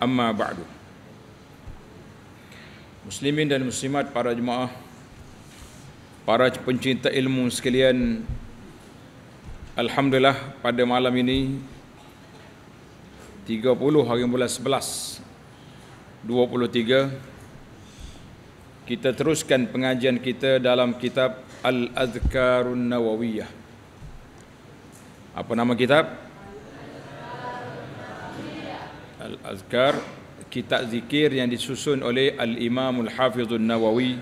amma ba'du muslimin dan muslimat para jemaah para pencinta ilmu sekalian alhamdulillah pada malam ini 30 hari bulan 11 23 kita teruskan pengajian kita dalam kitab al-adhkarun nawawiyah apa nama kitab Al-Azkar Kitab zikir yang disusun oleh Al-Imam Al-Hafizul Nawawi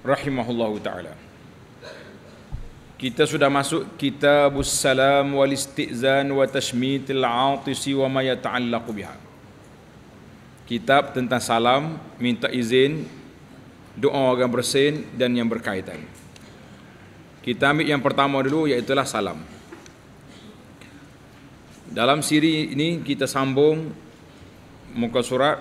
Rahimahullahu Ta'ala Kita sudah masuk Kitab Salam wal Istiqzan wa Tashmit Al-Atisi wa Ma Yata'allaku Biha Kitab tentang salam, minta izin, doa orang bersin dan yang berkaitan Kita ambil yang pertama dulu iaitulah salam dalam siri ini kita sambung muka surat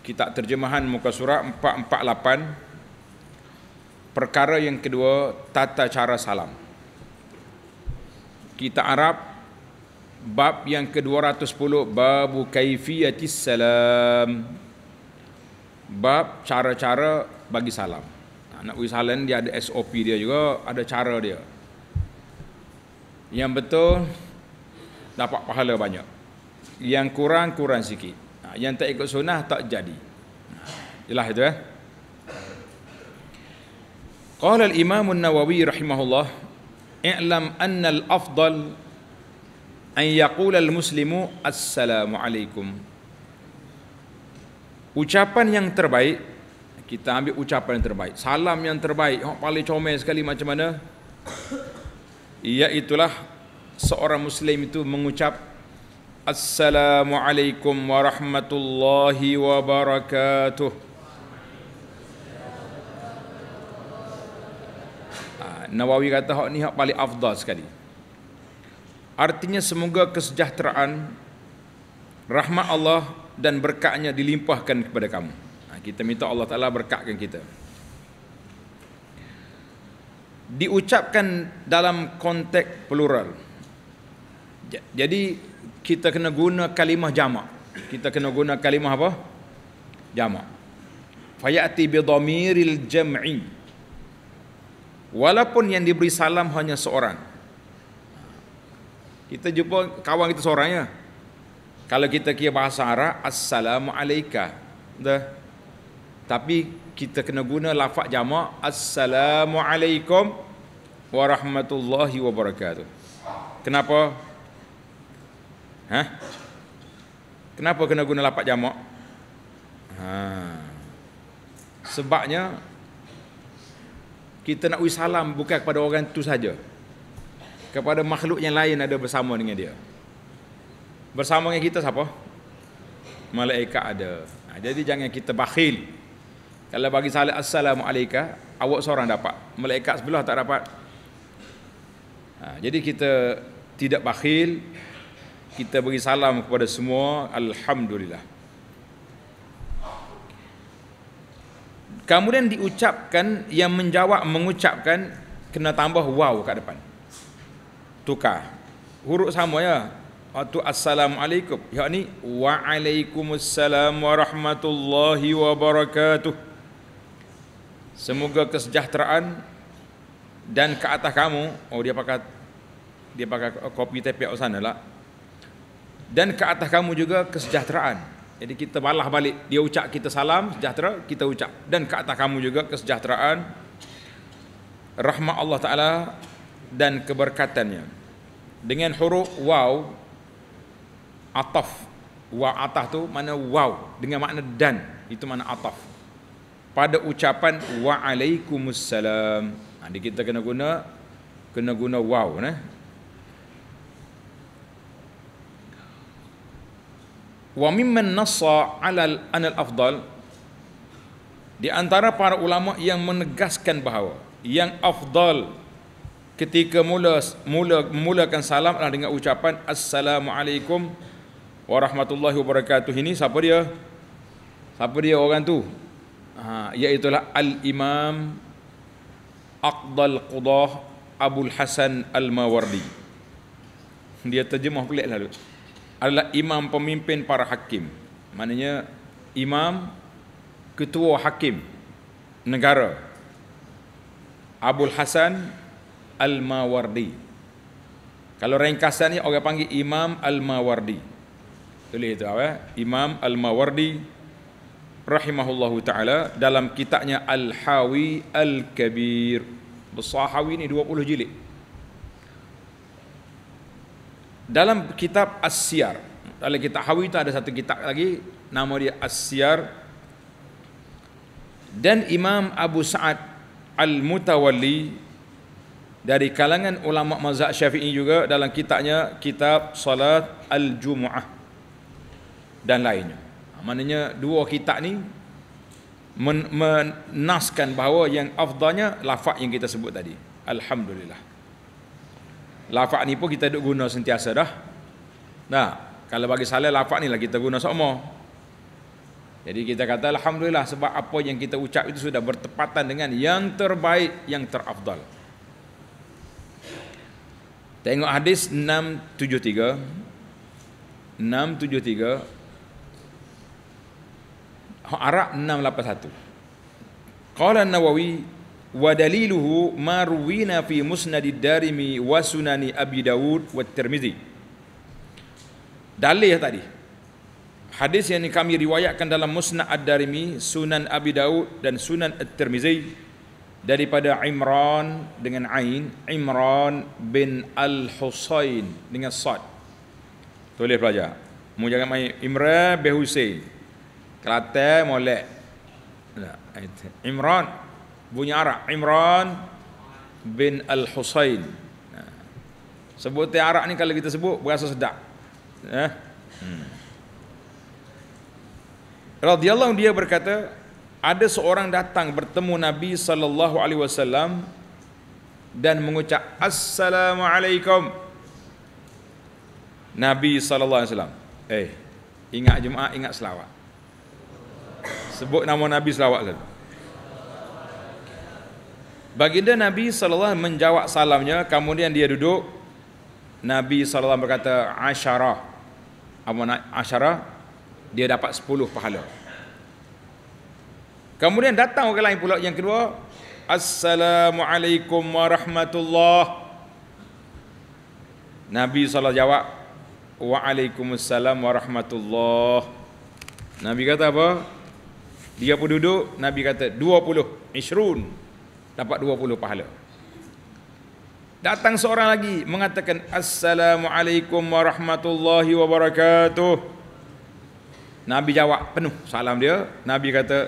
kita terjemahan muka surat 448 perkara yang kedua tata cara salam kita Arab bab yang ke-210 babu kaifiyati salam bab cara-cara bagi salam nak bagi salam dia ada SOP dia juga ada cara dia yang betul dapat pahala banyak yang kurang kurang sikit ha, yang tak ikut sunnah tak jadi jelas ha, itu ya qala al imam nawawi rahimahullah i'lam anna al afdal an yaqula al muslimu assalamu alaikum ucapan yang terbaik kita ambil ucapan yang terbaik salam yang terbaik yang paling comel sekali macam mana Ia itulah seorang muslim itu mengucap Assalamualaikum warahmatullahi wabarakatuh. Ah, Nawawi kata hak ni hak paling afdal sekali. Artinya semoga kesejahteraan rahmat Allah dan berkatnya dilimpahkan kepada kamu. Ah, kita minta Allah Taala berkatkan kita. Diucapkan dalam konteks plural. Jadi kita kena guna kalimah jamak kita kena guna kalimah apa jamak fayati bi dhamiril jam'i walaupun yang diberi salam hanya seorang kita jumpa kawan kita seorang ya kalau kita kira bahasa Arab assalamu alaikum dah tapi kita kena guna lafaz jamak assalamu alaikum warahmatullahi wabarakatuh kenapa Ha? Kenapa kena guna lapak jamak? Ha. Sebabnya kita nak ui salam bukan kepada orang itu saja. Kepada makhluk yang lain ada bersama dengan dia. Bersama dengan kita siapa? Malaikat ada. Ha, jadi jangan kita bakhil. Kalau bagi salam assalamualaikum, awak seorang dapat. Malaikat sebelah tak dapat. Ha, jadi kita tidak bakhil, kita beri salam kepada semua alhamdulillah kemudian diucapkan yang menjawab mengucapkan kena tambah wow kat depan tukar huruf sama ya atau assalamualaikum yakni waalaikumsalam warahmatullahi wabarakatuh semoga kesejahteraan dan ke atas kamu oh dia pakai dia pakai kopi tepi kat sana lah dan ke atas kamu juga kesejahteraan. Jadi kita balah balik, dia ucap kita salam sejahtera, kita ucap dan ke atas kamu juga kesejahteraan rahmat Allah taala dan keberkatannya. Dengan huruf waw ataf wa atah tu mana waw dengan makna dan itu mana ataf. Pada ucapan wa alaikumussalam. Ha, kita kena guna kena guna waw nah. wa mimman nassa 'ala al afdal di antara para ulama yang menegaskan bahawa yang afdal ketika mula mula mulakan salam adalah dengan ucapan assalamualaikum warahmatullahi wabarakatuh ini siapa dia siapa dia orang tu ha iaitu lah al imam aqdal qudah abul hasan al mawardi dia terjemah pelik lah tu adalah imam pemimpin para hakim. Maknanya imam ketua hakim negara Abdul Hasan Al-Mawardi. Kalau ringkasan ni orang panggil Imam Al-Mawardi. Tulis itu apa? Imam Al-Mawardi rahimahullahu taala dalam kitabnya Al-Hawi Al-Kabir. Hawi ni 20 jilid dalam kitab As-Siyar dalam kitab Hawi itu ada satu kitab lagi nama dia As-Siyar dan Imam Abu Sa'ad Al-Mutawalli dari kalangan ulama mazhab Syafi'i juga dalam kitabnya kitab Salat Al-Jumuah dan lainnya. Maknanya dua kitab ni menaskan bahawa yang afdalnya lafaz yang kita sebut tadi. Alhamdulillah. Lafak ni pun kita duk guna sentiasa dah nah kalau bagi salah lafak ni lah kita guna semua. jadi kita kata alhamdulillah sebab apa yang kita ucap itu sudah bertepatan dengan yang terbaik yang terafdal tengok hadis 673 673 Arab 681 Qala Nawawi wa daliluhu ma ruwina fi musnad musnadid darimi wa sunani abi daud wa tirmizi dalil tadi hadis yang kami riwayatkan dalam musnad ad-darimi sunan abi daud dan sunan at-tirmizi daripada Imran dengan Ain Imran bin Al-Husain dengan Sad tulis pelajar mu jangan main Imran bin Husain Kelate molek Imran bunyi arak Imran bin Al-Husain ha. sebut teh arak ni kalau kita sebut berasa sedap eh? hmm. radhiyallahu dia berkata ada seorang datang bertemu Nabi saw dan mengucap assalamualaikum Nabi saw. eh ingat jumaat ingat selawat sebut nama Nabi selawat selalu Baginda Nabi SAW menjawab salamnya Kemudian dia duduk Nabi SAW berkata Asyarah Asyarah Dia dapat 10 pahala Kemudian datang orang lain pula yang kedua Assalamualaikum warahmatullahi Nabi SAW jawab Waalaikumsalam warahmatullahi Nabi kata apa? Dia pun duduk Nabi kata 20 Ishrun dapat 20 pahala. Datang seorang lagi mengatakan assalamualaikum warahmatullahi wabarakatuh. Nabi jawab penuh salam dia. Nabi kata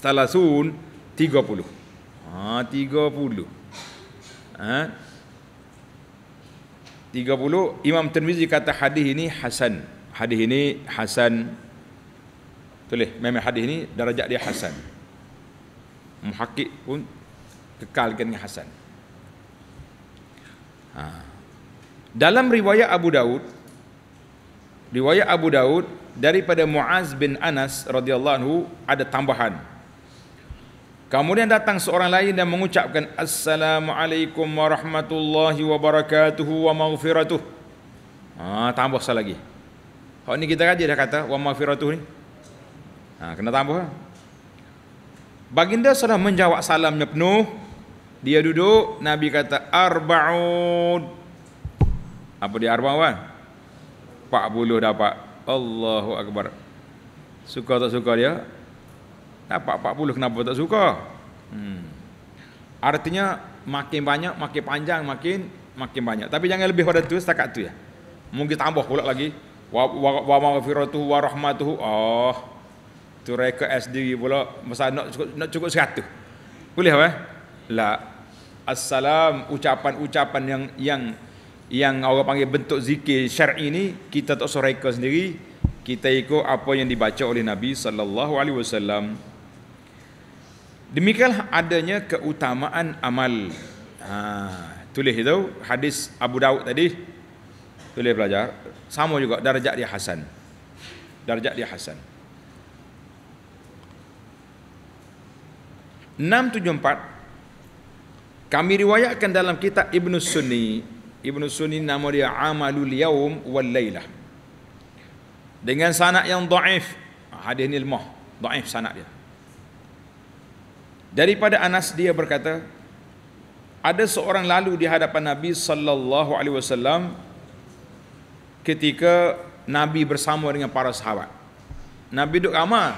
salasun 30. Ha 30. Ha 30 Imam Tirmizi kata hadis ini hasan. Hadis ini hasan. Tulis memang hadis ini darajat dia hasan. Muhakik pun kekal yang hasan. Ha. Dalam riwayat Abu Daud riwayat Abu Daud daripada Muaz bin Anas radhiyallahu anhu ada tambahan. Kemudian datang seorang lain dan mengucapkan assalamualaikum warahmatullahi wabarakatuh wa maghfiratuh. Ha, tambah sekali lagi. Hak ni kita kaji dah kata wa maghfiratuh ni. Ha, kena tambah. Baginda sudah menjawab salamnya penuh dia duduk, Nabi kata arbaun. Apa dia arbaun kan? 40 dapat. Allahu akbar. Suka tak suka dia? Dapat 40 kenapa tak suka? Hmm. Artinya makin banyak, makin panjang, makin makin banyak. Tapi jangan lebih pada tu setakat tu ya. Mungkin tambah pula lagi. Wa wa wa mafiratuhu wa rahmatuhu. Oh. Tu reka SD pula masa nak cukup nak cukup 100. Boleh apa? Lah assalam ucapan-ucapan yang yang yang orang panggil bentuk zikir syar'i ni kita tak usah reka sendiri kita ikut apa yang dibaca oleh Nabi sallallahu alaihi wasallam demikianlah adanya keutamaan amal ha tulis itu hadis Abu Daud tadi tulis pelajar sama juga darjat dia hasan darjat dia hasan 674 kami riwayatkan dalam kitab Ibn Sunni Ibn Sunni nama dia Amalul Yaum Wal Laylah Dengan sanak yang da'if ah, Hadis ni lemah Da'if sanak dia Daripada Anas dia berkata Ada seorang lalu di hadapan Nabi Sallallahu Alaihi Wasallam Ketika Nabi bersama dengan para sahabat Nabi duduk ramah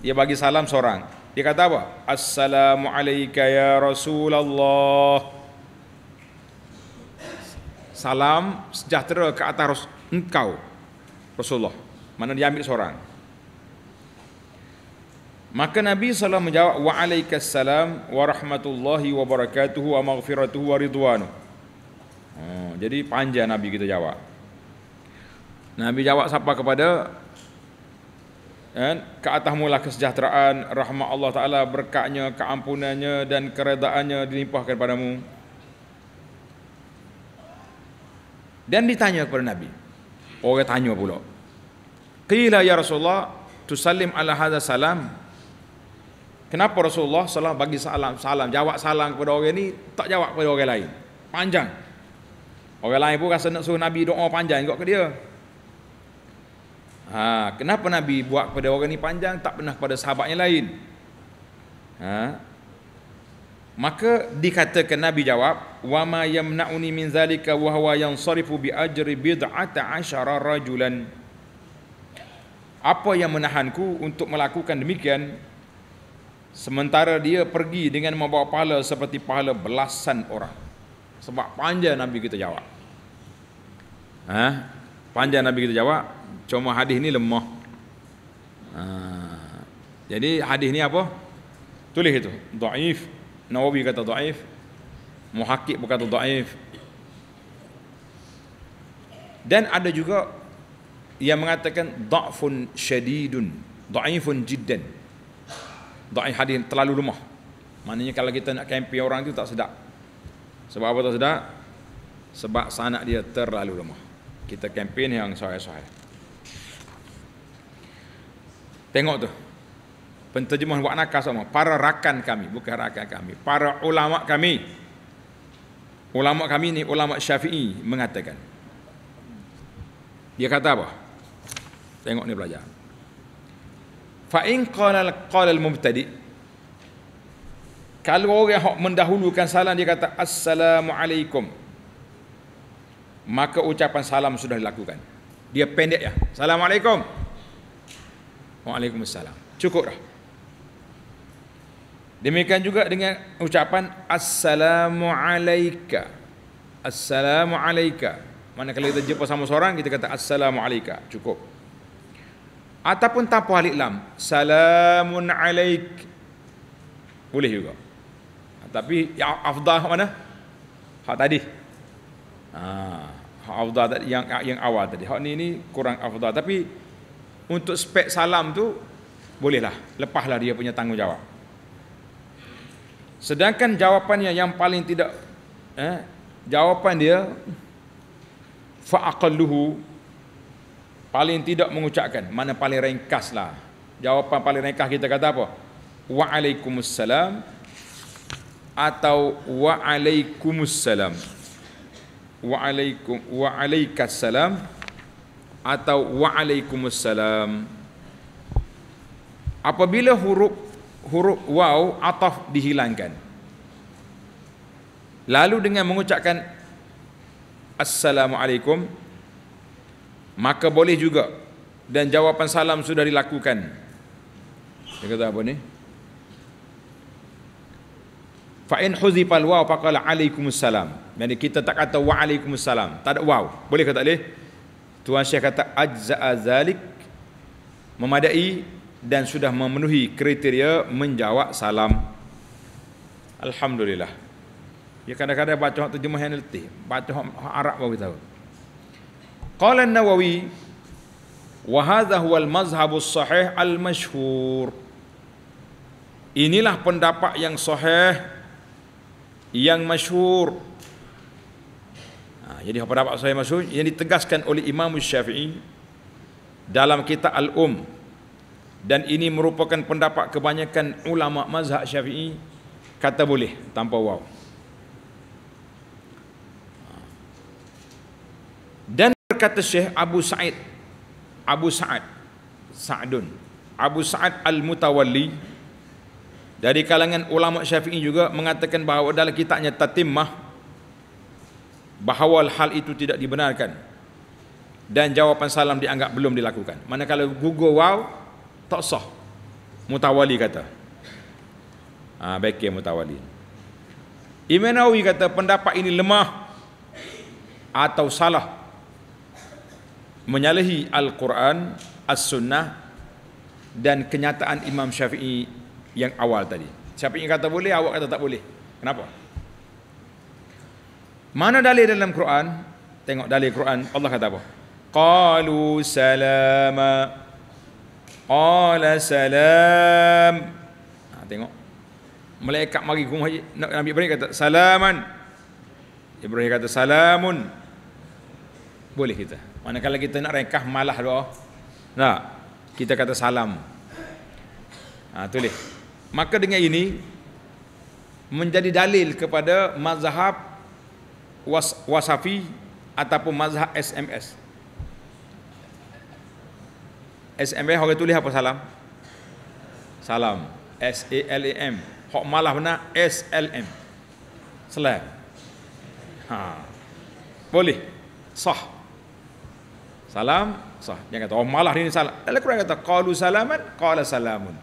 Dia bagi salam seorang dia kata apa? Assalamualaikum ya Rasulullah. Salam sejahtera ke atas engkau Rasulullah. Mana dia ambil seorang? Maka Nabi SAW menjawab Waalaikumsalam warahmatullahi wabarakatuhu wa maghfiratuhu wa ridwanuh oh, hmm, Jadi panjang Nabi kita jawab Nabi jawab siapa kepada kan ke mula kesejahteraan rahmat Allah taala berkatnya keampunannya dan keredaannya dilimpahkan padamu dan ditanya kepada nabi orang tanya pula qila ya rasulullah tusallim ala hadza salam kenapa rasulullah salah bagi salam salam jawab salam kepada orang ni tak jawab kepada orang lain panjang orang lain pun rasa nak suruh nabi doa panjang juga ke dia Ha, kenapa Nabi buat kepada orang ini panjang tak pernah kepada sahabatnya lain? Ha. Maka dikatakan Nabi jawab, "Wa ma yamna'uni min zalika wa huwa yansarifu bi ajri bid'ata asyara rajulan." Apa yang menahanku untuk melakukan demikian sementara dia pergi dengan membawa pahala seperti pahala belasan orang? Sebab panjang Nabi kita jawab. Ha? Panjang Nabi kita jawab, cuma hadis ni lemah ha. jadi hadis ni apa tulis itu dhaif Nawawi kata dhaif Muhakkik pun kata dhaif dan ada juga yang mengatakan dhafun syadidun dhaifun jiddan dhaif hadis terlalu lemah maknanya kalau kita nak kempen orang tu tak sedap sebab apa tak sedap sebab sanak dia terlalu lemah kita kempen yang sahih-sahih Tengok tu. Penterjemah buat nakal sama. Para rakan kami, bukan rakan kami. Para ulama kami. Ulama kami ni ulama syafi'i mengatakan. Dia kata apa? Tengok ni belajar. Fa'in qalal qalal mubtadi' Kalau orang yang mendahulukan salam dia kata Assalamualaikum Maka ucapan salam sudah dilakukan Dia pendek ya Assalamualaikum Waalaikumsalam. Cukup dah. Demikian juga dengan ucapan assalamu alayka. Assalamu alayka. Mana kalau kita jumpa sama seorang kita kata assalamu alayka. Cukup. Ataupun tanpa alif lam, salamun alaik. Boleh juga. Tapi yang afdah mana? ha tadi. Ah, ha, afdah yang yang awal tadi. ha ni ni kurang afdah tapi untuk spek salam tu bolehlah lepahlah dia punya tanggungjawab sedangkan jawapannya yang paling tidak eh, jawapan dia fa'aqalluhu paling tidak mengucapkan mana paling ringkas lah jawapan paling ringkas kita kata apa wa'alaikumussalam atau wa'alaikumussalam wa'alaikum wa'alaikassalam atau waalaikumussalam apabila huruf huruf waw ataf dihilangkan lalu dengan mengucapkan assalamualaikum maka boleh juga dan jawapan salam sudah dilakukan dia kata apa ni fa in huzifal waw faqala alaikumussalam yani kita tak kata waalaikumussalam tak ada waw boleh kata tak boleh Tuan Syekh kata ajza'a zalik memadai dan sudah memenuhi kriteria menjawab salam. Alhamdulillah. Ya kadang-kadang baca hak terjemah yang letih, baca hak Arab bagi tahu. Qala nawawi wa hadha huwa al-mazhab as-sahih al-mashhur. Inilah pendapat yang sahih yang masyhur Ha, jadi apa dapat saya maksud? Yang ditegaskan oleh Imam Syafi'i dalam kitab Al-Um dan ini merupakan pendapat kebanyakan ulama mazhab Syafi'i kata boleh tanpa wow. Dan berkata Syekh Abu Sa'id Abu Sa'ad Sa'dun Abu Sa'ad Al-Mutawalli dari kalangan ulama Syafi'i juga mengatakan bahawa dalam kitabnya Tatimmah bahawa hal itu tidak dibenarkan dan jawapan salam dianggap belum dilakukan manakala gugur waw tak sah mutawali kata ha, baiknya mutawali Imanawi kata pendapat ini lemah atau salah menyalahi Al-Quran As-Sunnah dan kenyataan Imam Syafi'i yang awal tadi Syafi'i kata boleh awak kata tak boleh kenapa? Mana dalil dalam Quran? Tengok dalil Quran Allah kata apa? Qalu salama. Qala salam. Ha, tengok. Malaikat mari ke Haji nak ambil beri kata salaman. Ibrahim kata salamun. Boleh kita. Mana kalau kita nak rekah malah doa. Nah, kita kata salam. Ha tulis. Maka dengan ini menjadi dalil kepada mazhab was, wasafi ataupun mazhab SMS. SMS orang tulis apa salam? Salam. S A L A M. Hok malah benar S L M. Salam. Ha. Boleh. Sah. Salam sah. Jangan kata oh malah ini salah. Dalam Quran kata qalu salaman qala salamun.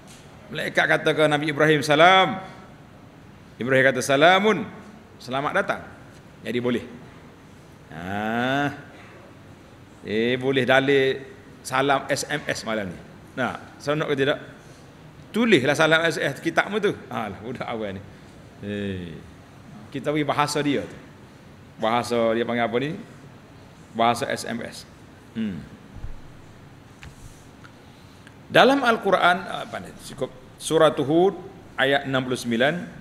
Malaikat kata ke Nabi Ibrahim salam. Ibrahim kata salamun. Selamat datang. Jadi boleh. Ha. Eh boleh dalil salam SMS malam ni. Nah, saya nak tidak? Tulislah salam SMS kita mu tu. Ha, budak awal ni. Eh. Kita bagi bahasa dia tu. Bahasa dia panggil apa ni? Bahasa SMS. Hmm. Dalam Al-Quran, ah, apa ni? Cukup surah Hud ayat 69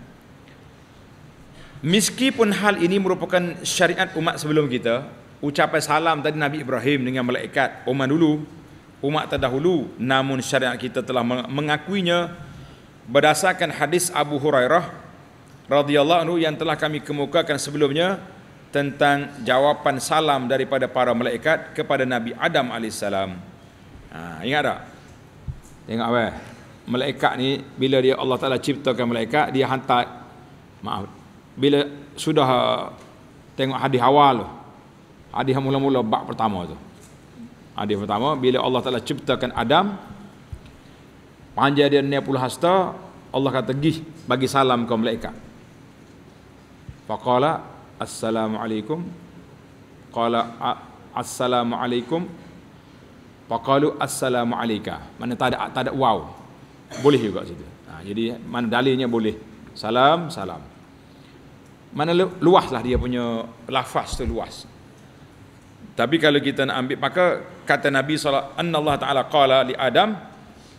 Meskipun hal ini merupakan syariat umat sebelum kita, ucapan salam tadi Nabi Ibrahim dengan malaikat umat dulu, umat terdahulu, namun syariat kita telah mengakuinya berdasarkan hadis Abu Hurairah radhiyallahu anhu yang telah kami kemukakan sebelumnya tentang jawapan salam daripada para malaikat kepada Nabi Adam AS. Ha, ingat tak? Ingat apa? Malaikat ni bila dia Allah Ta'ala ciptakan malaikat, dia hantar maaf bila sudah tengok hadis awal tu hadis mula-mula bab pertama tu hadis pertama bila Allah Taala ciptakan Adam panjang dia 90 hasta Allah kata gih bagi salam kepada malaikat faqala assalamu alaikum qala assalamu alaikum faqalu assalamu alayka mana tak ada tak ada wow boleh juga situ ha, jadi mana dalilnya boleh salam salam mana luaslah dia punya lafaz tu luas tapi kalau kita nak ambil maka kata Nabi sallallahu taala qala li Adam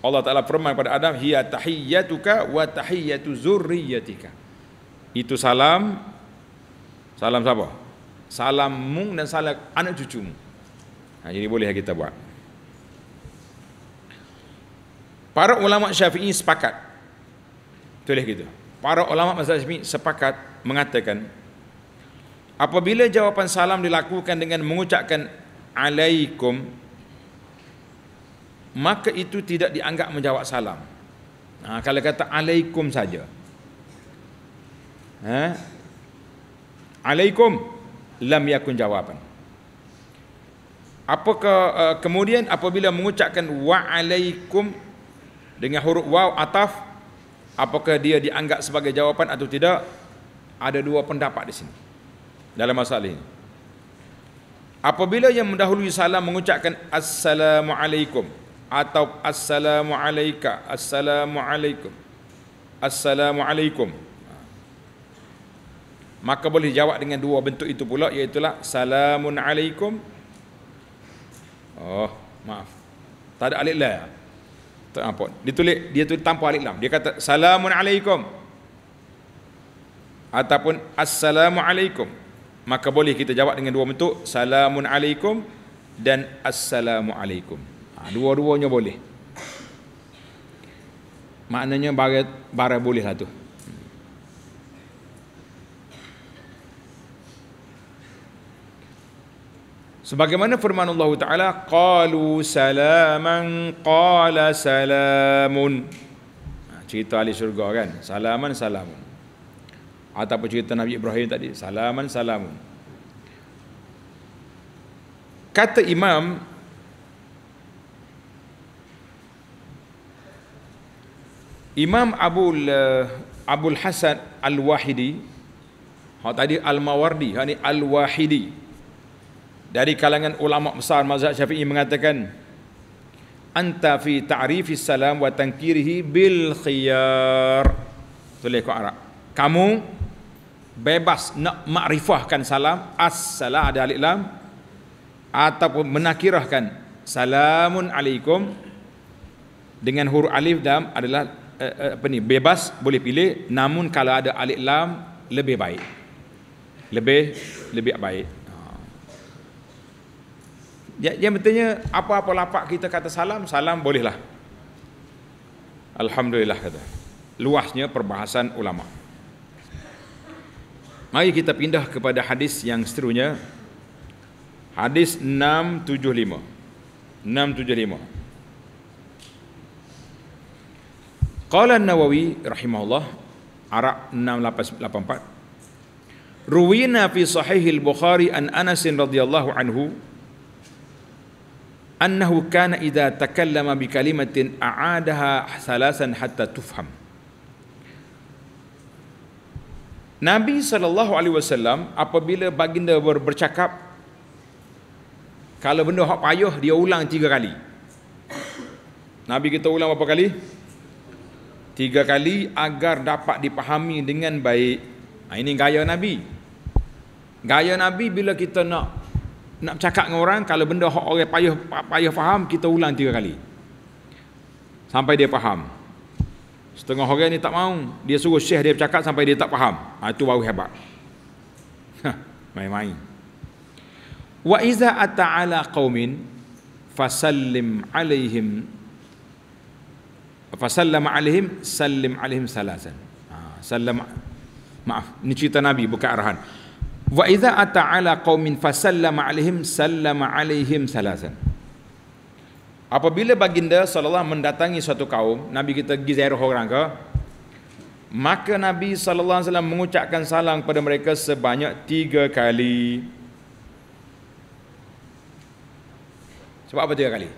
Allah taala firman kepada Adam hiya tahiyyatuka wa tahiyyatu zurriyyatika itu salam salam siapa Salam salammu dan salam anak cucumu ha, jadi boleh lah kita buat para ulama Syafi'i sepakat tulis gitu para ulama mazhab Syafi'i sepakat mengatakan apabila jawapan salam dilakukan dengan mengucapkan alaikum maka itu tidak dianggap menjawab salam ha, kalau kata alaikum saja ha? alaikum lam yakun jawapan apakah e, kemudian apabila mengucapkan wa alaikum dengan huruf waw ataf apakah dia dianggap sebagai jawapan atau tidak ada dua pendapat di sini dalam masalah ini. Apabila yang mendahului salam mengucapkan assalamualaikum atau assalamualaika assalamualaikum assalamualaikum maka boleh jawab dengan dua bentuk itu pula iaitu salamun alaikum oh maaf tak ada alif lam tak apa tulis dia tu tanpa alif lam dia kata salamun alaikum ataupun assalamualaikum maka boleh kita jawab dengan dua bentuk salamun alaikum dan assalamualaikum ha, dua-duanya boleh maknanya barat barat boleh satu lah sebagaimana firman Allah taala qalu salaman qala salamun ha, cerita ahli syurga kan salaman salamun Ataupun cerita Nabi Ibrahim tadi Salaman salam Kata Imam Imam Abu eh, Abu Hasan Al Wahidi, ha, tadi Al Mawardi, ha, ini Al Wahidi dari kalangan ulama besar Mazhab Syafi'i mengatakan anta fi ta'rifi salam wa tankirihi bil khiyar tulis ya, ke Arab kamu bebas nak makrifahkan salam assalamu ada alif ataupun menakirahkan salamun alaikum dengan huruf alif dam adalah eh, eh, apa ni bebas boleh pilih namun kalau ada alif lam lebih baik lebih lebih baik ha. ya, yang pentingnya apa-apa lapak kita kata salam salam bolehlah alhamdulillah kata luasnya perbahasan ulama' Mari kita pindah kepada hadis yang seterusnya. Hadis 675. 675. Qala An-Nawawi rahimahullah Arab 6884. Ruwina fi sahih al-Bukhari an Anas radhiyallahu anhu annahu kana idza takallama bi kalimatin a'adaha thalasan hatta tufham. Nabi sallallahu alaihi wasallam apabila baginda ber- bercakap kalau benda hak payah dia ulang tiga kali. Nabi kita ulang berapa kali? Tiga kali agar dapat dipahami dengan baik. Ha, ini gaya Nabi. Gaya Nabi bila kita nak nak cakap dengan orang kalau benda hak orang payah payah faham kita ulang tiga kali. Sampai dia faham. Setengah orang ni tak mau. Dia suruh syekh dia bercakap sampai dia tak faham. Ha, itu baru hebat. Ha, main-main. Wa iza ata'ala qaumin fasallim alaihim fasallam alaihim sallim alaihim salasan. Ha, sallam maaf, ni cerita Nabi bukan arahan. Wa iza ata'ala qaumin fasallam alaihim sallam alaihim salasan. Apabila baginda sallallahu mendatangi suatu kaum, Nabi kita pergi ziarah orang ke, maka Nabi sallallahu alaihi wasallam mengucapkan salam kepada mereka sebanyak tiga kali. Sebab apa tiga kali?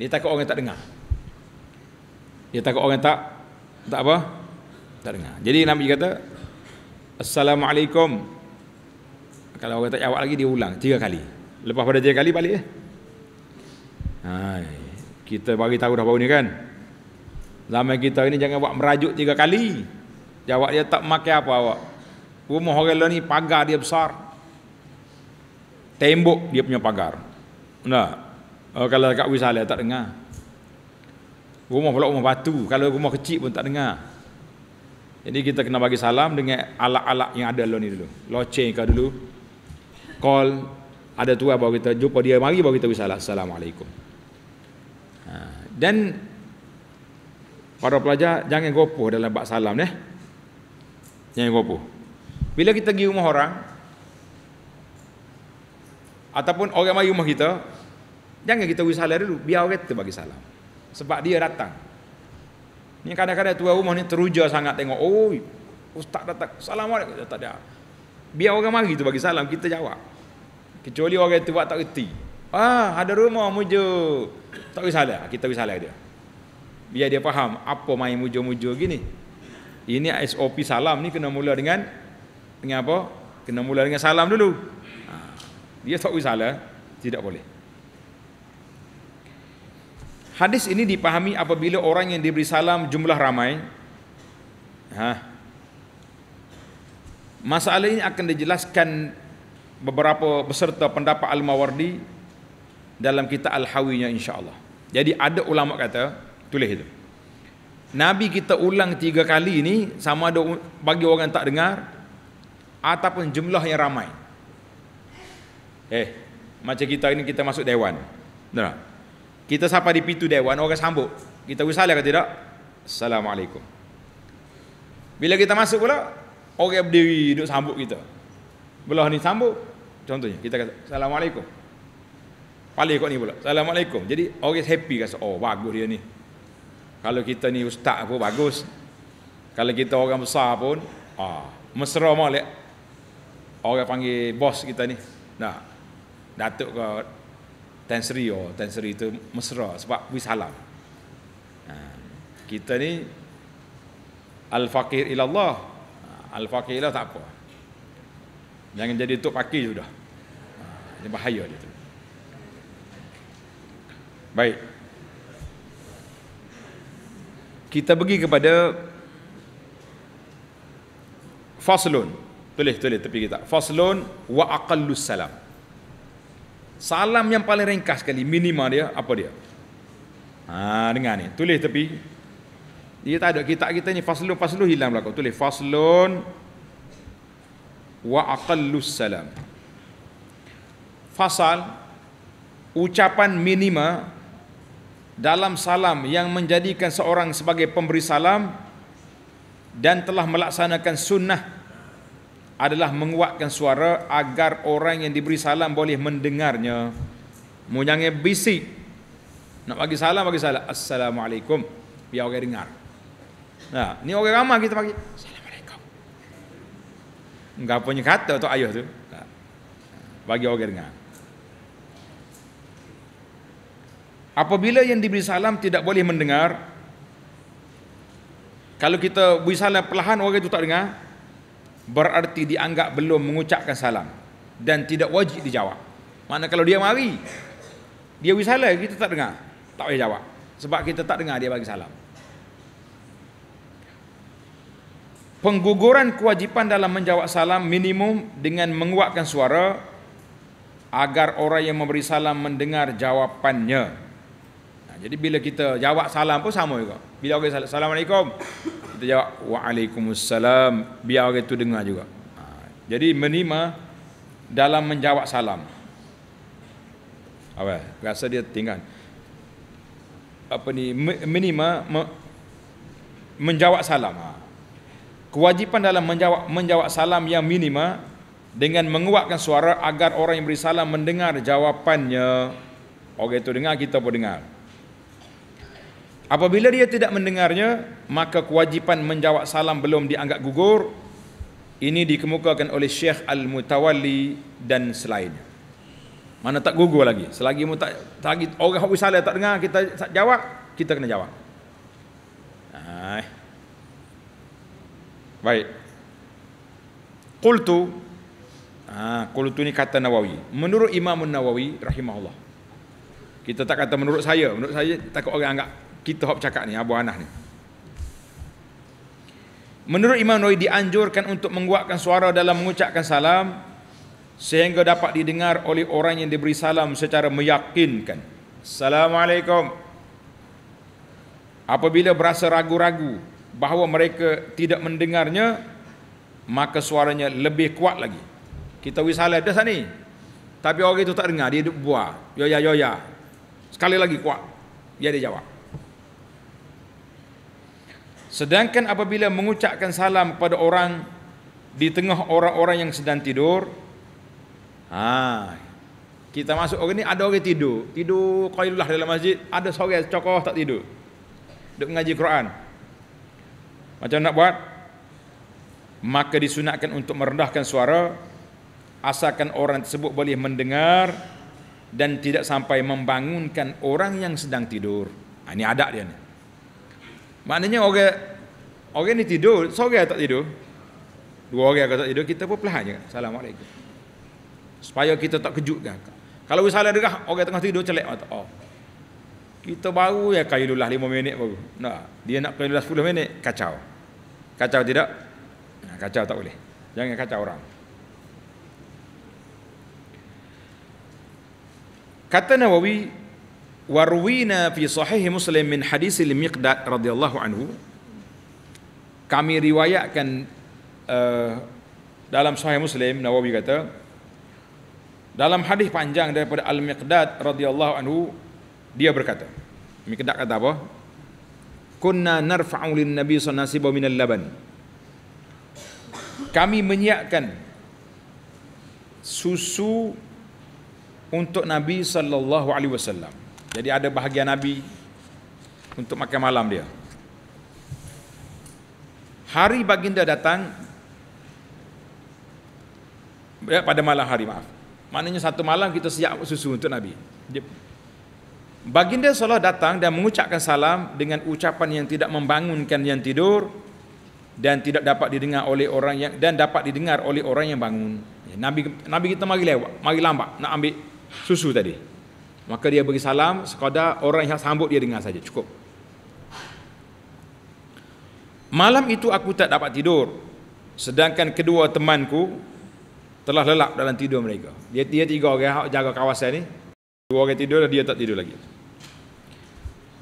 Dia takut orang tak dengar. Dia takut orang tak tak apa? Tak dengar. Jadi Nabi kata, "Assalamualaikum." Kalau orang tak jawab lagi dia ulang tiga kali. Lepas pada tiga kali balik eh? Hai, kita bagi tahu dah baru ni kan. Zaman kita ni jangan buat merajuk tiga kali. Jawab dia tak makan apa awak. Rumah orang lain ni pagar dia besar. Tembok dia punya pagar. Nah. Oh, kalau dekat wisala tak dengar. Rumah pula rumah batu, kalau rumah kecil pun tak dengar. Jadi kita kena bagi salam dengan alat-alat yang ada lo ni dulu. Loceng kau dulu. Call ada tua bawa kita jumpa dia mari bawa kita wisala. Assalamualaikum. Dan para pelajar jangan gopoh dalam bab salam ni. Eh. Jangan gopoh. Bila kita pergi rumah orang ataupun orang mari rumah kita, jangan kita bagi salam dulu, biar orang tu bagi salam. Sebab dia datang. Ni kadang-kadang tua rumah ni teruja sangat tengok, "Oi, ustaz datang. Assalamualaikum." Tak ada. Biar orang mari tu bagi salam, kita jawab. Kecuali orang tu buat tak reti. Ah, ada rumah mujur. Tak kisah lah, kita kisah lah dia. Biar dia faham apa main mujo-mujo gini. Ini SOP salam ni kena mula dengan dengan apa? Kena mula dengan salam dulu. Ha. Dia tak kisah lah, tidak boleh. Hadis ini dipahami apabila orang yang diberi salam jumlah ramai. Ha. Masalah ini akan dijelaskan beberapa peserta pendapat Al-Mawardi dalam kitab Al-Hawinya insya-Allah. Jadi ada ulama kata, tulis itu. Nabi kita ulang tiga kali ini sama ada bagi orang yang tak dengar ataupun jumlah yang ramai. Eh, macam kita ini kita masuk dewan. Nah. Kita siapa di pintu dewan orang sambut. Kita wisalah ke tidak? Assalamualaikum. Bila kita masuk pula orang berdiri duduk sambut kita. Belah ni sambut contohnya kita kata assalamualaikum. Paling kau ni pula. Assalamualaikum. Jadi orang happy rasa oh bagus dia ni. Kalau kita ni ustaz pun bagus. Kalau kita orang besar pun ah mesra molek. Orang panggil bos kita ni. Nah. Datuk ke Tan Sri oh Tan Sri tu mesra sebab wis salam. Nah, ha, kita ni al faqir ila Allah. Ha, al faqir ila tak apa. Jangan jadi tok fakir sudah. Ha, ini bahaya dia tu. Baik. Kita pergi kepada faslun. Tulis tulis tepi kita. Faslun wa aqallu salam. Salam yang paling ringkas sekali, minimal dia apa dia? Ha dengar ni, tulis tepi. Dia tak ada kitab kita ni faslun faslun hilang belakang. Tulis faslun wa aqallu salam. Fasal ucapan minima dalam salam yang menjadikan seorang sebagai pemberi salam dan telah melaksanakan sunnah adalah menguatkan suara agar orang yang diberi salam boleh mendengarnya. Munyangnya bisik. Nak bagi salam, bagi salam. Assalamualaikum. Biar orang dengar. Nah, ni orang ramah kita bagi. Assalamualaikum. Enggak punya kata tu ayuh tu. Bagi orang dengar. Apabila yang diberi salam tidak boleh mendengar Kalau kita beri salam perlahan orang itu tak dengar Berarti dianggap belum mengucapkan salam Dan tidak wajib dijawab Mana kalau dia mari Dia beri salam kita tak dengar Tak boleh jawab Sebab kita tak dengar dia bagi salam Pengguguran kewajipan dalam menjawab salam minimum dengan menguatkan suara agar orang yang memberi salam mendengar jawapannya jadi bila kita jawab salam pun sama juga. Bila orang salam, Assalamualaikum. Kita jawab, Waalaikumsalam. Biar orang itu dengar juga. Ha, jadi menima dalam menjawab salam. Apa? Rasa dia tinggal. Apa ni? Menima me, menjawab salam. Ha. Kewajipan dalam menjawab menjawab salam yang minima dengan menguatkan suara agar orang yang beri salam mendengar jawapannya. Orang itu dengar, kita pun dengar. Apabila dia tidak mendengarnya, maka kewajipan menjawab salam belum dianggap gugur. Ini dikemukakan oleh Syekh Al-Mutawalli dan selainnya. Mana tak gugur lagi. Selagi mu tak orang habis salah tak dengar kita tak jawab, kita kena jawab. Nah. Baik. Kultu, Ah, ha, qultu ni kata Nawawi. Menurut Imam Nawawi rahimahullah. Kita tak kata menurut saya, menurut saya takut orang anggap kita hop cakap ni Abu Hanah ni. Menurut Imam Nawawi dianjurkan untuk menguatkan suara dalam mengucapkan salam sehingga dapat didengar oleh orang yang diberi salam secara meyakinkan. Assalamualaikum. Apabila berasa ragu-ragu bahawa mereka tidak mendengarnya maka suaranya lebih kuat lagi. Kita wis salah dah sini. Tapi orang itu tak dengar, dia duk buah. Yoya ya, ya, ya Sekali lagi kuat. Biar dia jawab. Sedangkan apabila mengucapkan salam kepada orang di tengah orang-orang yang sedang tidur, ha, kita masuk orang ni ada orang tidur, tidur qailullah dalam masjid, ada seorang cokoh tak tidur. Duk mengaji Quran. Macam nak buat? Maka disunatkan untuk merendahkan suara asalkan orang tersebut boleh mendengar dan tidak sampai membangunkan orang yang sedang tidur. Ini ha, adab dia ni. Maknanya orang orang ni tidur, seorang tak tidur. Dua orang kata tidur, kita pun perlahan je. Assalamualaikum. Supaya kita tak kejutkan. Kalau misalnya derah, orang tengah tidur celek mata. Oh. Kita baru ya kailulah lima minit baru. Nah, dia nak kailulah sepuluh minit, kacau. Kacau tidak? kacau tak boleh. Jangan kacau orang. Kata Nawawi, warwina fi sahih muslim min hadis al miqdad radhiyallahu anhu kami riwayatkan uh, dalam sahih muslim nawawi kata dalam hadis panjang daripada al miqdad radhiyallahu anhu dia berkata miqdad kata apa kunna narfa'u lin nabi sanasiba min al laban kami menyiapkan susu untuk nabi sallallahu alaihi wasallam jadi ada bahagian Nabi untuk makan malam dia. Hari baginda datang ya, pada malam hari maaf. Maknanya satu malam kita siap susu untuk Nabi. Baginda seolah datang dan mengucapkan salam dengan ucapan yang tidak membangunkan yang tidur dan tidak dapat didengar oleh orang yang dan dapat didengar oleh orang yang bangun. Nabi Nabi kita mari lewat, mari lambat nak ambil susu tadi. Maka dia beri salam sekadar orang yang sambut dia dengar saja cukup. Malam itu aku tak dapat tidur. Sedangkan kedua temanku telah lelap dalam tidur mereka. Dia dia tiga orang jaga kawasan ni. Dua orang tidur dan dia tak tidur lagi.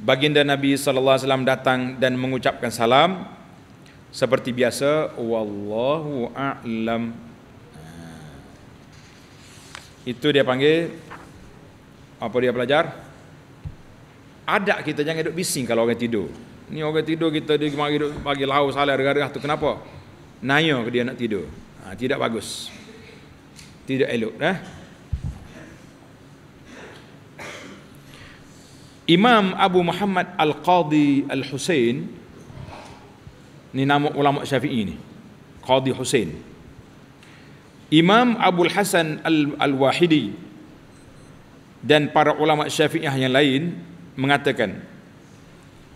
Baginda Nabi sallallahu alaihi wasallam datang dan mengucapkan salam seperti biasa wallahu a'lam. Itu dia panggil apa dia pelajar? Ada kita jangan duduk bising kalau orang tidur. Ni orang tidur kita dia mari duduk bagi lau salah gara gerah tu kenapa? Naya ke dia nak tidur. Ha, tidak bagus. Tidak elok eh? Imam Abu Muhammad Al-Qadi Al-Husain ni nama ulama Syafi'i ni. Qadi Husain. Imam Abu Hasan Al-Wahidi al dan para ulama syafi'ah yang lain mengatakan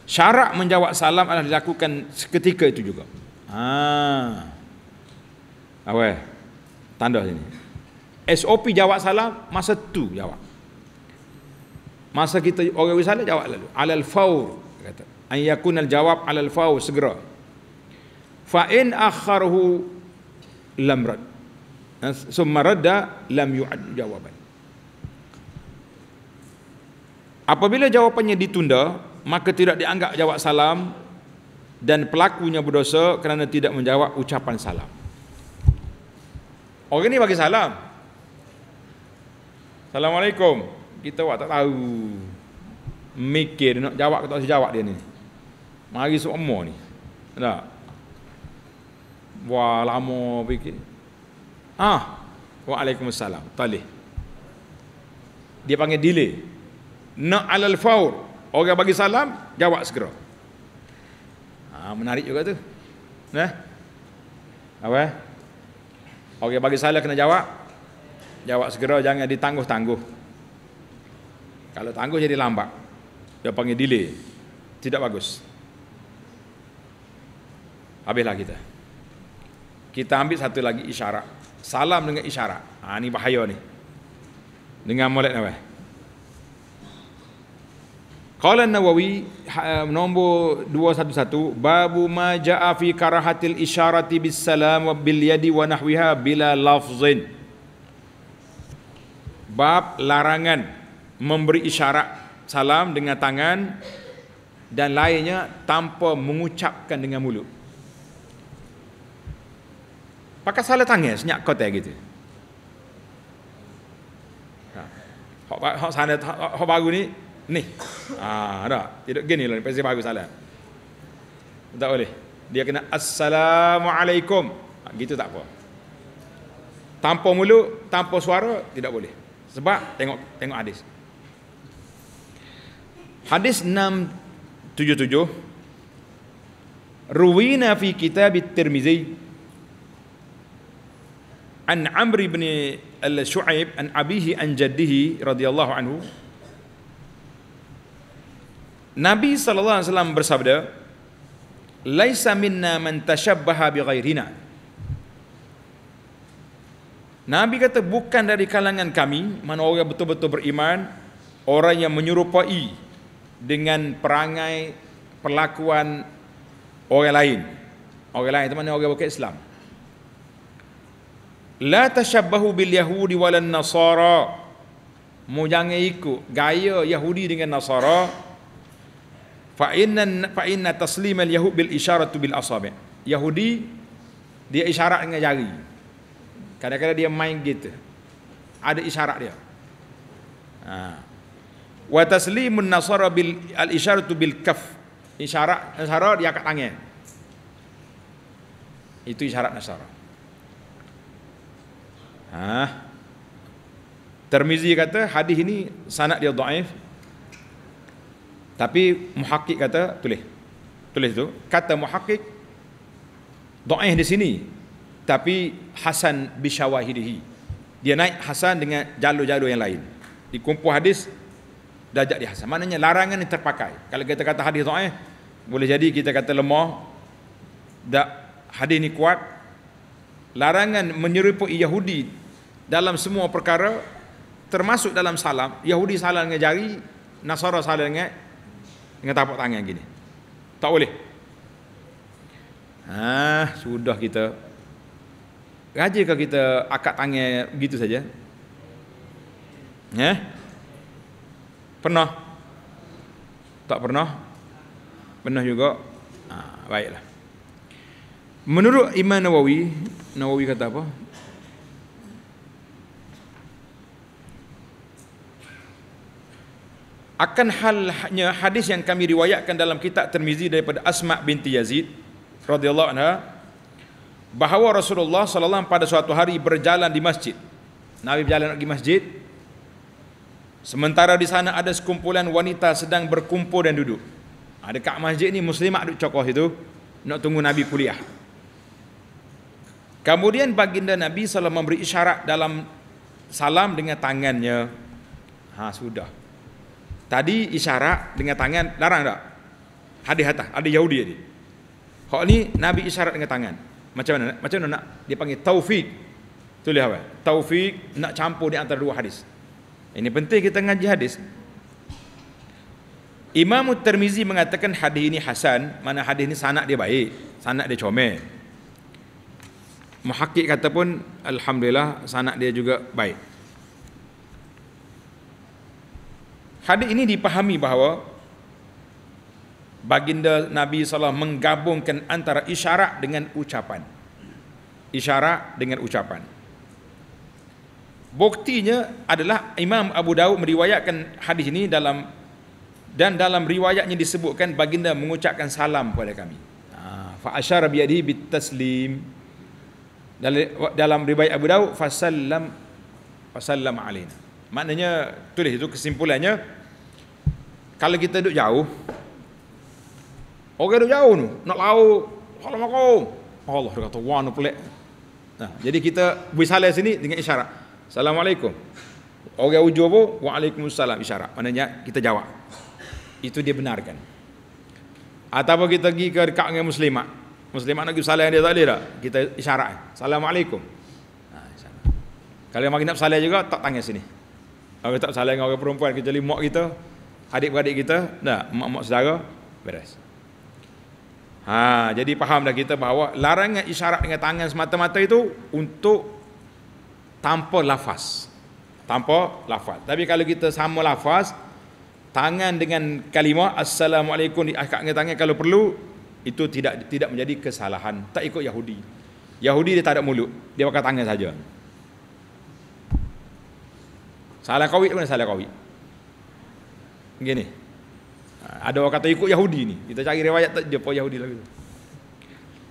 syarat menjawab salam adalah dilakukan seketika itu juga. Ha. Awal. Tanda sini. SOP jawab salam masa tu jawab. Masa kita orang wisala jawab lalu. Alal faur Ayakun al jawab alal faur segera. Fa'in in lam rad. Summa radda lam yu'ad jawaban. Apabila jawapannya ditunda, maka tidak dianggap jawab salam dan pelakunya berdosa kerana tidak menjawab ucapan salam. Orang ini bagi salam. Assalamualaikum. Kita awak tak tahu. Mikir nak jawab ke tak si jawab dia ni. Mari semua ni. Tak. Wah lama fikir. Ah. Waalaikumsalam. Talih. Dia panggil delay. Nak alal faur. Orang bagi salam, jawab segera. Ha, menarik juga tu. Nah. Eh? Apa? Orang bagi salam kena jawab. Jawab segera jangan ditangguh-tangguh. Kalau tangguh jadi lambat. Dia panggil delay. Tidak bagus. Habislah kita. Kita ambil satu lagi isyarat. Salam dengan isyarat. Ha, ini bahaya ni. Dengan mulut ni. Apa? Qala nawawi ha, nombor 211 babu ma jaa fi karahatil isyarati bis salam wa bil yadi wa nahwiha bila lafzin. Bab larangan memberi isyarat salam dengan tangan dan lainnya tanpa mengucapkan dengan mulut. Pakai salah tangan senyap kota gitu. Ha. Hak hak sana hak baru ni ni. Ah, dah. Tidak gini lah. Pasti bagus salah. Tak boleh. Dia kena Assalamualaikum. Ha, gitu tak apa. Tanpa mulut, tanpa suara, tidak boleh. Sebab tengok tengok hadis. Hadis 677. Ruwina fi kitab Tirmizi. An Amri bin al-Shu'aib an abihi an jaddihi radhiyallahu anhu Nabi saw bersabda, "Laisa minna man tashabbaha bi ghairina." Nabi kata bukan dari kalangan kami mana orang yang betul-betul beriman orang yang menyerupai dengan perangai perlakuan orang lain. Orang lain itu mana orang bukan Islam. La tashabbahu bil yahudi wal nasara. Mu jangan ikut gaya Yahudi dengan Nasara fa inna fa inna taslim al yahud bil isharatu bil asabi yahudi dia isyarat dengan jari kadang-kadang dia main gitu ada isyarat dia ha wa taslimun nasara bil al isharatu bil kaf isyarat nasara dia angkat tangan itu isyarat nasara ha Termizi kata hadis ini sanad dia daif tapi muhakik kata tulis. Tulis tu. Kata muhakik do'ih di sini. Tapi Hasan bisyawahidihi. Dia naik Hasan dengan jalur-jalur yang lain. Dikumpul hadis dajak di Hasan. Maknanya larangan yang terpakai. Kalau kita kata hadis do'ih boleh jadi kita kata lemah dak hadis ni kuat larangan menyerupai Yahudi dalam semua perkara termasuk dalam salam Yahudi salam dengan jari Nasara salam dengan dengan tapak tangan gini. Tak boleh. Ha, sudah kita. Raja ke kita akak tangan begitu saja? Ya? Pernah? Tak pernah? Pernah juga? Ha, baiklah. Menurut Imam Nawawi, Nawawi kata apa? Akan halnya hadis yang kami riwayatkan dalam kitab Tirmizi daripada Asma binti Yazid radhiyallahu anha bahawa Rasulullah sallallahu alaihi pada suatu hari berjalan di masjid. Nabi berjalan pergi masjid. Sementara di sana ada sekumpulan wanita sedang berkumpul dan duduk. Ada ah, kat masjid ni muslimat duduk cokoh itu nak tunggu Nabi kuliah. Kemudian baginda Nabi sallallahu memberi isyarat dalam salam dengan tangannya. Ha sudah. Tadi isyarat dengan tangan larang tak? Hadi hata, ada Yahudi tadi. Hak ni Nabi isyarat dengan tangan. Macam mana? Macam mana nak dia panggil taufik. Tu lihat apa? Taufik nak campur di antara dua hadis. Ini penting kita ngaji hadis. Imam Tirmizi mengatakan hadis ini hasan, mana hadis ini sanak dia baik, sanak dia comel. Muhakkik kata pun alhamdulillah sanak dia juga baik. Hadis ini dipahami bahawa baginda Nabi Sallallahu Alaihi Wasallam menggabungkan antara isyarat dengan ucapan. Isyarat dengan ucapan. Buktinya adalah Imam Abu Dawud meriwayatkan hadis ini dalam dan dalam riwayatnya disebutkan baginda mengucapkan salam kepada kami. Ha, fa asyara bi yadihi bit taslim. Dalam riwayat Abu Dawud fa sallam fa alaina. Maknanya tulis itu kesimpulannya kalau kita duduk jauh orang duduk jauh ni nak lau kalau assalamualaikum Allah kata wah nu Nah, jadi kita buat salam sini dengan isyarat. Assalamualaikum. Orang ujung pun waalaikumsalam isyarat. Maknanya kita jawab. Itu dia benarkan. atau kita pergi ke dekat dengan muslimat. Muslimat nak salam dia tak boleh dah. Kita isyarat. Assalamualaikum. Kalau yang mari nak salam juga tak tangan sini. Kalau tak salah dengan orang perempuan kecuali mak kita, adik-beradik kita, dah mak-mak saudara beres. Ha, jadi faham dah kita bahawa larangan isyarat dengan tangan semata-mata itu untuk tanpa lafaz. Tanpa lafaz. Tapi kalau kita sama lafaz, tangan dengan kalimah assalamualaikum diangkat dengan tangan kalau perlu itu tidak tidak menjadi kesalahan. Tak ikut Yahudi. Yahudi dia tak ada mulut. Dia pakai tangan saja. Salah kawit mana salah kawit? Gini. Ha, ada orang kata ikut Yahudi ni. Kita cari riwayat tak dia Yahudi lagi.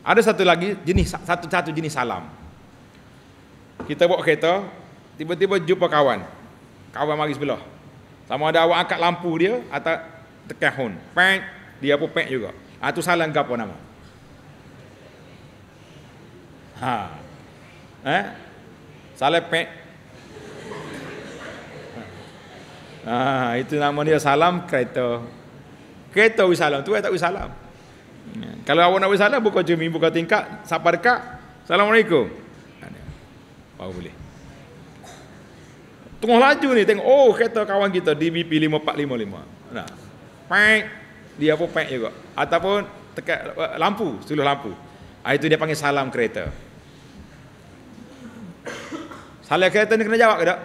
Ada satu lagi jenis satu-satu jenis salam. Kita bawa kereta, tiba-tiba jumpa kawan. Kawan mari sebelah. Sama ada awak angkat lampu dia atau tekan hon. dia pun pek juga. Ah tu salam ke apa nama? Ha. Eh? Salam pek Ha, itu nama dia salam kereta. Kereta wis salam, tu tak wis salam. Ya, kalau awak nak wis salam buka jemi, buka tingkat, sapa dekat, assalamualaikum. Ah, Baru boleh. Tengah laju ni tengok oh kereta kawan kita DBP 5455. Nah. Paik dia pun paik juga ataupun tekat eh, lampu, seluruh lampu. Ah itu dia panggil salam kereta. Salam kereta ni kena jawab ke tak?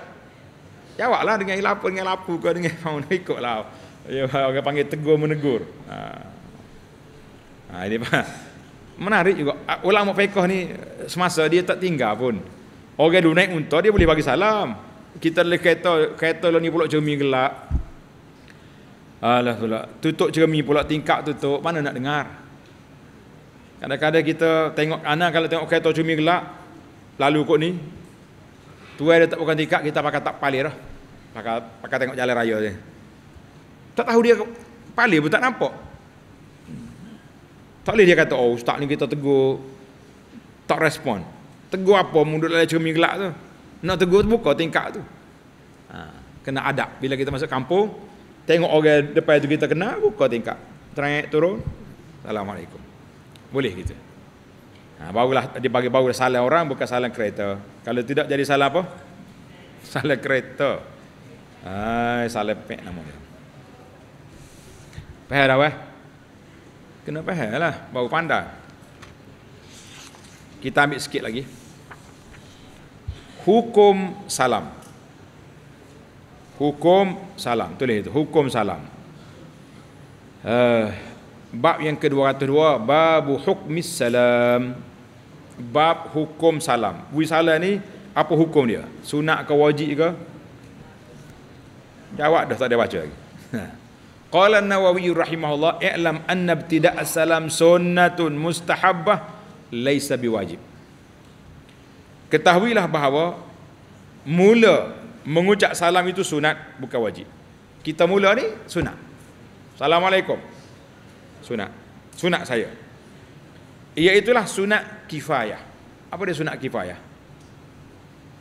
Jawablah dengan ilapu dengan lapu kau dengan mau nak ikutlah. Ya orang panggil tegur menegur. Ha. ha ini apa? Menarik juga ulama fiqh ni semasa dia tak tinggal pun. Orang dulu naik unta dia boleh bagi salam. Kita dari kereta kereta lo lah ni pula cermin gelap. Alah pula tutup cermin pula tingkap tutup mana nak dengar. Kadang-kadang kita tengok anak kalau tengok kereta cermin gelap lalu kok ni Tuai dia tak bukan tingkat, kita pakai tak palir lah pakai pakai tengok jalan raya je. Tak tahu dia paling pun tak nampak. Tak boleh dia kata, oh ustaz ni kita tegur. Tak respon. Tegur apa, mundur dalam cermin gelap tu. Nak tegur tu buka tingkat tu. Ha, kena adab. Bila kita masuk kampung, tengok orang depan tu kita kena, buka tingkat. Terangkat turun, Assalamualaikum. Boleh gitu. Ha, barulah, dia bagi barulah salam orang, bukan salam kereta. Kalau tidak jadi salah apa? Salam kereta. Hai, salep pek nama dia. Peh dah weh. Kena peh lah, baru pandai. Kita ambil sikit lagi. Hukum salam. Hukum salam. Tulis itu, hukum salam. Uh, bab yang ke-202, babu hukmis salam. Bab hukum salam. Wisala ni, apa hukum dia? Sunat ke wajib ke? Jawab dah tak ada baca lagi. Qala Nawawi rahimahullah i'lam anna ibtida' salam sunnatun mustahabbah laisa biwajib. Ketahuilah bahawa mula mengucap salam itu sunat bukan wajib. Kita mula ni sunat. Assalamualaikum. Sunat. Sunat saya. Ia itulah sunat kifayah. Apa dia sunat kifayah?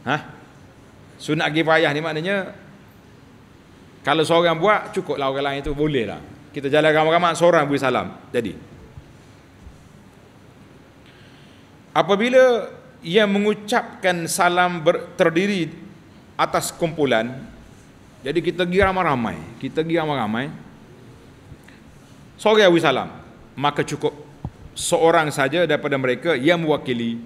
Hah? Sunat kifayah ni maknanya kalau seorang buat cukup lah orang lain tu boleh lah. Kita jalan ramai-ramai seorang beri salam. Jadi apabila ia mengucapkan salam terdiri atas kumpulan jadi kita pergi ramai-ramai kita pergi ramai-ramai seorang beri salam maka cukup seorang saja daripada mereka yang mewakili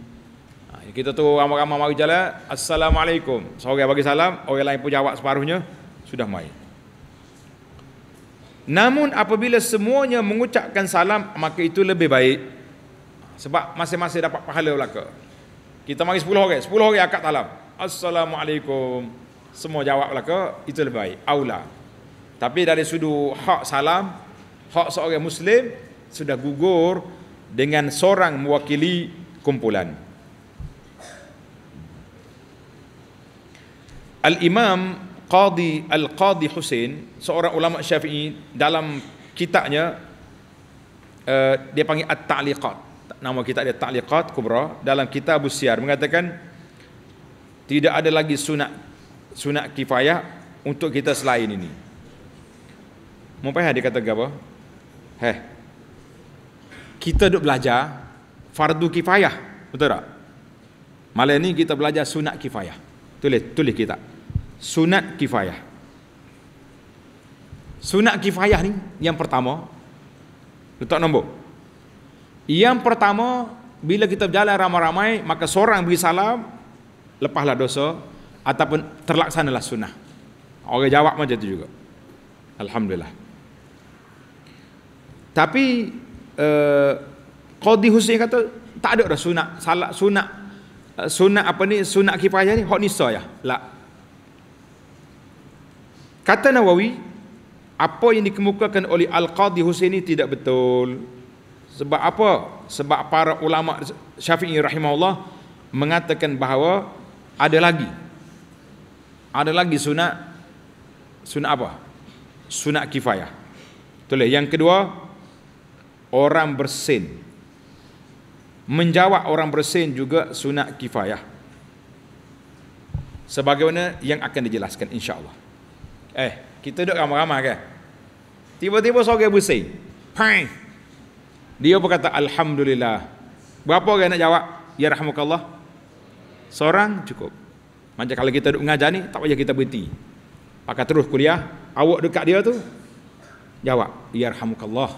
ha, kita tu ramai-ramai mari jalan assalamualaikum seorang bagi salam orang lain pun jawab separuhnya sudah main Namun apabila semuanya mengucapkan salam maka itu lebih baik. Sebab masing-masing dapat pahala belaka. Kita mari 10 orang, 10 orang akad salam. Assalamualaikum. Semua jawab belaka, itu lebih baik. Aula. Tapi dari sudut hak salam, hak seorang muslim sudah gugur dengan seorang mewakili kumpulan. Al-Imam Qadi Al-Qadi Hussein seorang ulama Syafi'i dalam kitabnya uh, dia panggil At-Ta'liqat. Nama kitab dia Ta'liqat Kubra dalam kitab Usyar mengatakan tidak ada lagi sunat sunat kifayah untuk kita selain ini. Mumpai dia kata apa? Heh. Kita duk belajar fardu kifayah, betul tak? Malam ni kita belajar sunat kifayah. Tulis tulis kitab sunat kifayah. Sunat kifayah ni yang pertama letak nombor. Yang pertama bila kita berjalan ramai-ramai maka seorang beri salam lepaslah dosa ataupun terlaksanalah sunnah. Orang jawab macam tu juga. Alhamdulillah. Tapi uh, Qadi kata tak ada dah sunat salat sunat eh, sunat apa ni sunat kifayah ni hak nisa ya. Lah Kata Nawawi, apa yang dikemukakan oleh Al-Qadhi Husaini tidak betul. Sebab apa? Sebab para ulama Syafi'i rahimahullah mengatakan bahawa ada lagi. Ada lagi sunat sunat apa? Sunat kifayah. Betul. Ya? Yang kedua, orang bersin. Menjawab orang bersin juga sunat kifayah. Sebagaimana yang akan dijelaskan insya-Allah. Eh, kita duduk ramai-ramai kan? Tiba-tiba seorang pusing. Pang. Dia kata alhamdulillah. Berapa orang nak jawab? Ya rahmukallah. Seorang cukup. Macam kalau kita duduk mengajar ni tak payah kita berhenti. Pakai terus kuliah, awak dekat dia tu jawab, ya rahmukallah.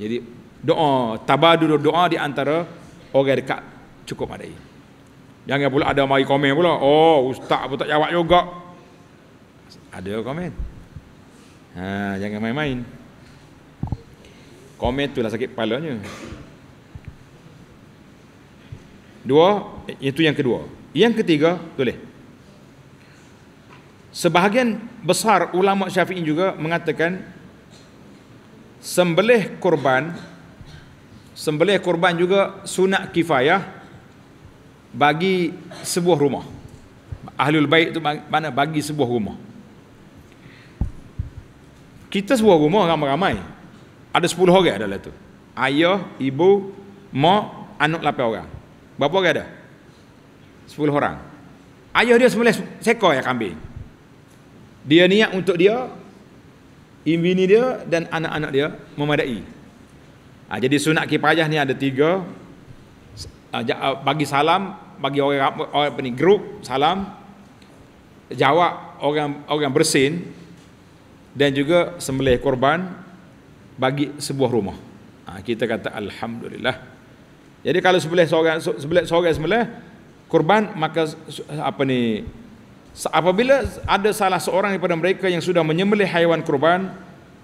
Jadi doa tabadul doa di antara orang dekat cukup ada. Jangan pula ada mari komen pula. Oh, ustaz pun tak jawab juga. Ada komen ha, Jangan main-main Komen tu lah sakit palanya Dua Itu yang kedua Yang ketiga Tulis Sebahagian besar ulama syafi'in juga mengatakan Sembelih kurban Sembelih kurban juga sunat kifayah Bagi sebuah rumah Ahlul baik itu mana? Bagi sebuah rumah kita sebuah rumah ramai-ramai. Ada 10 orang dalam tu. Ayah, ibu, mak, anak 8 orang. Berapa orang ada? 10 orang. Ayah dia semula seekor ya kambing. Dia niat untuk dia, imbini dia dan anak-anak dia memadai. Ha, jadi sunat kipayah ni ada tiga. Ha, ha, bagi salam, bagi orang, orang apa ni, grup salam. Jawab orang orang bersin, dan juga sembelih korban bagi sebuah rumah. Ha, kita kata alhamdulillah. Jadi kalau sembelih seorang sembelih seorang sembelih korban maka apa ni apabila ada salah seorang daripada mereka yang sudah menyembelih haiwan korban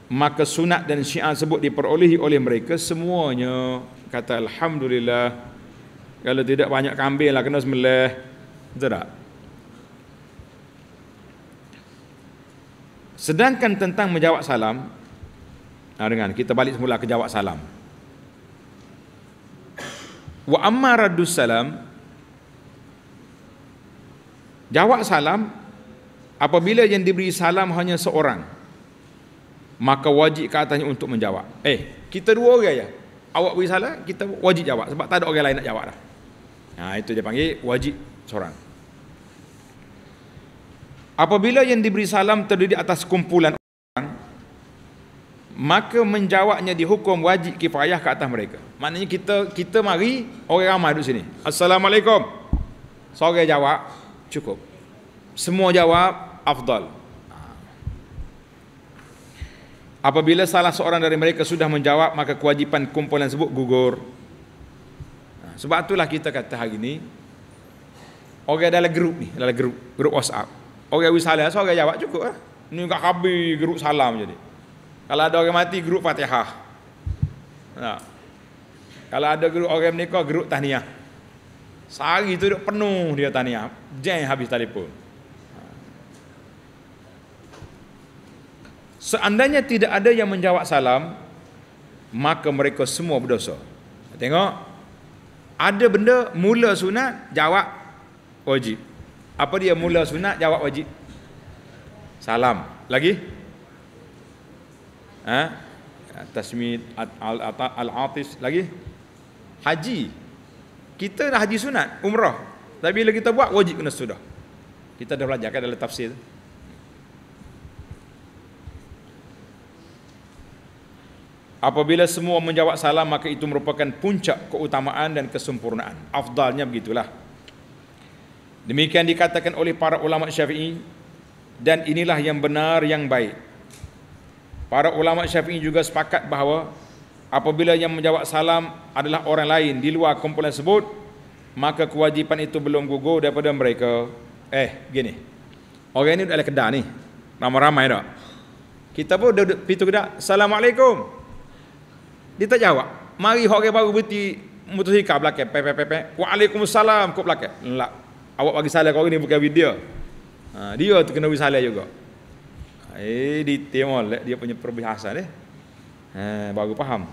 maka sunat dan syiar sebut diperolehi oleh mereka semuanya kata alhamdulillah. Kalau tidak banyak kambing lah kena sembelih. Betul tak? Sedangkan tentang menjawab salam, nah ha, dengan kita balik semula ke jawab salam. Wa amma raddus salam jawab salam apabila yang diberi salam hanya seorang maka wajib ke atasnya untuk menjawab. Eh, kita dua orang ya. Awak beri salam, kita wajib jawab sebab tak ada orang lain nak jawab dah. Nah, ha, itu dia panggil wajib seorang. Apabila yang diberi salam terdiri atas kumpulan orang, maka menjawabnya dihukum wajib kifayah ke atas mereka. Maknanya kita kita mari orang ramai duduk sini. Assalamualaikum. Sore jawab cukup. Semua jawab afdal. Ha. Apabila salah seorang dari mereka sudah menjawab maka kewajipan kumpulan sebut gugur. Ha, sebab itulah kita kata hari ini orang dalam grup ni, dalam grup, grup WhatsApp. Orang salam, so orang jawab cukup lah. Ni kat khabi, geruk salam jadi. Kalau ada orang mati, geruk fatihah. Nah. Ha. Kalau ada geruk orang menikah, geruk tahniah. Sehari tu duduk penuh dia tahniah. Jeng habis telefon. Ha. Seandainya tidak ada yang menjawab salam, maka mereka semua berdosa. Tengok, ada benda mula sunat, jawab wajib. Apa dia mula sunat jawab wajib. Salam. Lagi? Ha? Tasmid al al lagi? Haji. Kita dah haji sunat, umrah. Tapi bila kita buat wajib kena sudah. Kita dah belajar kan dalam tafsir. Apabila semua menjawab salam maka itu merupakan puncak keutamaan dan kesempurnaan. Afdalnya begitulah. Demikian dikatakan oleh para ulama Syafi'i dan inilah yang benar yang baik. Para ulama Syafi'i juga sepakat bahawa apabila yang menjawab salam adalah orang lain di luar kumpulan tersebut, maka kewajipan itu belum gugur daripada mereka. Eh, gini. Orang ini dalam kedai ni. Ramai-ramai dah. Kita pun duduk pintu kedai, "Assalamualaikum." Dia tak jawab. Mari orang baru berhenti motosikal belakang. Pe pe pe pe. Waalaikumsalam, kau belakang. Lah, awak bagi salah kau ni bukan with dia. Ha, dia tu kena bagi salah juga. Ha, eh, di timol dia punya perbahasan eh. Ha, baru faham.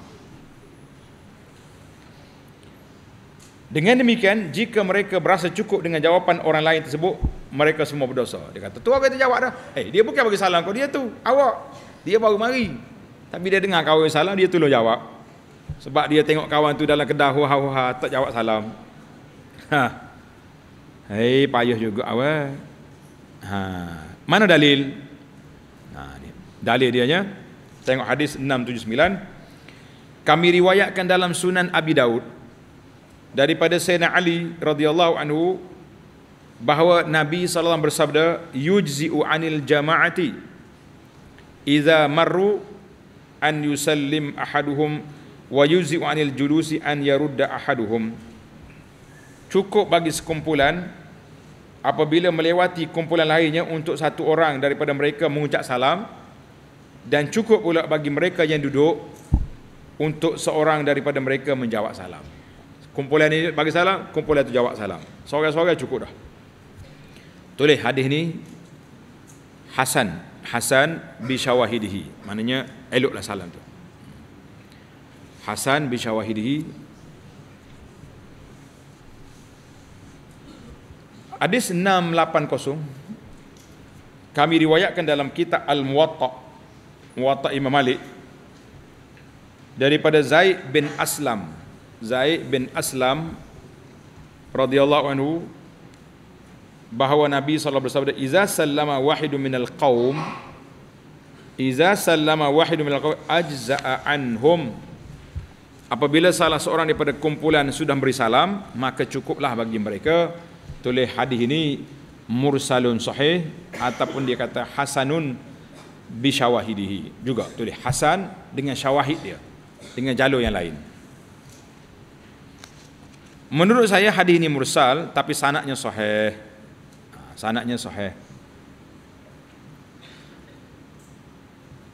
Dengan demikian, jika mereka berasa cukup dengan jawapan orang lain tersebut, mereka semua berdosa. Dia kata, tu apa kita jawab dah? Eh, dia bukan bagi salam kau, dia tu. Awak. Dia baru mari. Tapi dia dengar kawan salam, dia tolong jawab. Sebab dia tengok kawan tu dalam kedah, huha-huha, tak jawab salam. Ha. Hei payah juga awak. Ha, mana dalil? Ha, ni. Dalil dia nya. Tengok hadis 679. Kami riwayatkan dalam Sunan Abi Daud daripada Sayyidina Ali radhiyallahu anhu bahawa Nabi SAW bersabda yujzi'u anil jama'ati idza marru an yusallim ahaduhum wa yuzi'u anil julusi an yarudda ahaduhum cukup bagi sekumpulan apabila melewati kumpulan lainnya untuk satu orang daripada mereka mengucap salam dan cukup pula bagi mereka yang duduk untuk seorang daripada mereka menjawab salam. Kumpulan ini bagi salam, kumpulan itu jawab salam. Seorang-seorang cukup dah. Tulis hadis ni Hasan, Hasan bi syawahidihi. Maknanya eloklah salam tu. Hasan bi Hadis 680 kami riwayatkan dalam kitab Al-Muwatta Muwatta Imam Malik daripada Zaid bin Aslam Zaid bin Aslam radhiyallahu anhu bahawa Nabi SAW bersabda iza sallama wahidu minal qaum iza sallama wahidu minal qaum ajza'a anhum apabila salah seorang daripada kumpulan sudah beri salam maka cukuplah bagi mereka tulis hadis ini mursalun sahih ataupun dia kata hasanun bisyawahidihi juga tulis hasan dengan syawahid dia dengan jalur yang lain menurut saya hadis ini mursal tapi sanaknya sahih ha, sanaknya sahih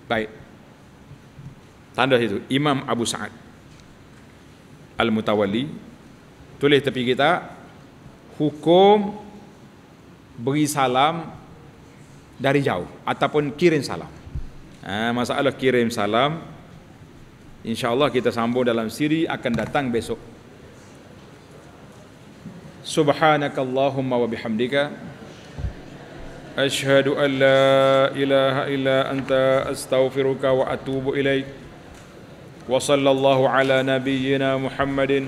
baik tanda itu Imam Abu Sa'ad al Mutawali. tulis tepi kita hukum beri salam dari jauh ataupun kirim salam. Ha, masalah kirim salam insya Allah kita sambung dalam siri akan datang besok. Subhanakallahumma wa bihamdika Ashhadu an la ilaha illa anta astaghfiruka wa atubu ilaih Wa sallallahu ala nabiyyina Muhammadin